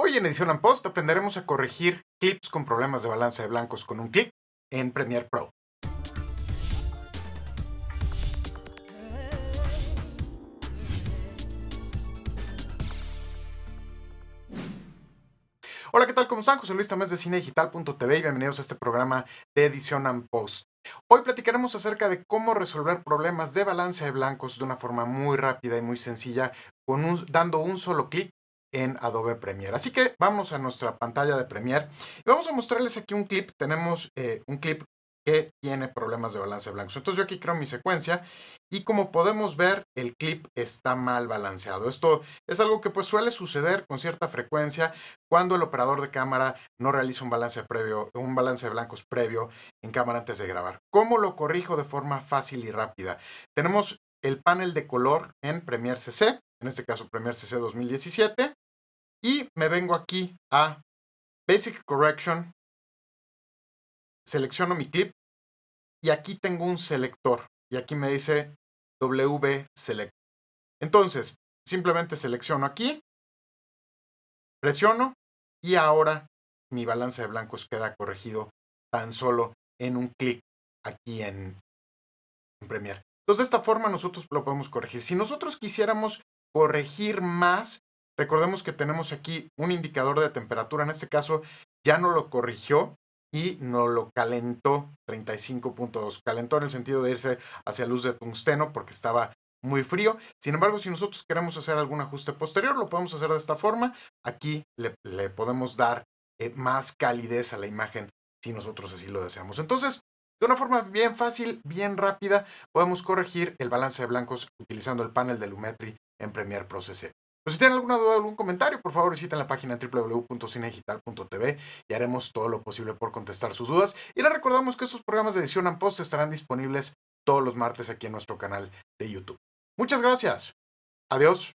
Hoy en Edición and Post aprenderemos a corregir clips con problemas de balance de blancos con un clic en Premiere Pro. Hola, ¿qué tal? ¿Cómo están? José Luis Tamés de cinedigital.tv y bienvenidos a este programa de Edición and Post. Hoy platicaremos acerca de cómo resolver problemas de balance de blancos de una forma muy rápida y muy sencilla, con dando un solo clic en Adobe Premiere. Así que vamos a nuestra pantalla de Premiere y vamos a mostrarles aquí un clip. Tenemos eh, un clip que tiene problemas de balance de blancos. Entonces yo aquí creo mi secuencia y como podemos ver el clip está mal balanceado. Esto es algo que pues suele suceder con cierta frecuencia cuando el operador de cámara no realiza un balance previo, un balance de blancos previo en cámara antes de grabar. ¿Cómo lo corrijo de forma fácil y rápida? Tenemos el panel de color en Premiere CC, en este caso Premiere CC 2017. Y me vengo aquí a Basic Correction, selecciono mi clip y aquí tengo un selector y aquí me dice W Select. Entonces, simplemente selecciono aquí, presiono y ahora mi balance de blancos queda corregido tan solo en un clic aquí en, en Premiere. Entonces, de esta forma nosotros lo podemos corregir. Si nosotros quisiéramos corregir más, Recordemos que tenemos aquí un indicador de temperatura, en este caso ya no lo corrigió y no lo calentó 35.2. Calentó en el sentido de irse hacia luz de tungsteno porque estaba muy frío. Sin embargo, si nosotros queremos hacer algún ajuste posterior, lo podemos hacer de esta forma. Aquí le, podemos dar eh, más calidez a la imagen si nosotros así lo deseamos. Entonces, de una forma bien fácil, bien rápida, podemos corregir el balance de blancos utilizando el panel de Lumetri en Premiere Pro CC. Pues, si tienen alguna duda o algún comentario, por favor visiten la página www.cinedigital.tv y haremos todo lo posible por contestar sus dudas. Y les recordamos que estos programas de edición en post estarán disponibles todos los martes aquí en nuestro canal de YouTube. Muchas gracias. Adiós.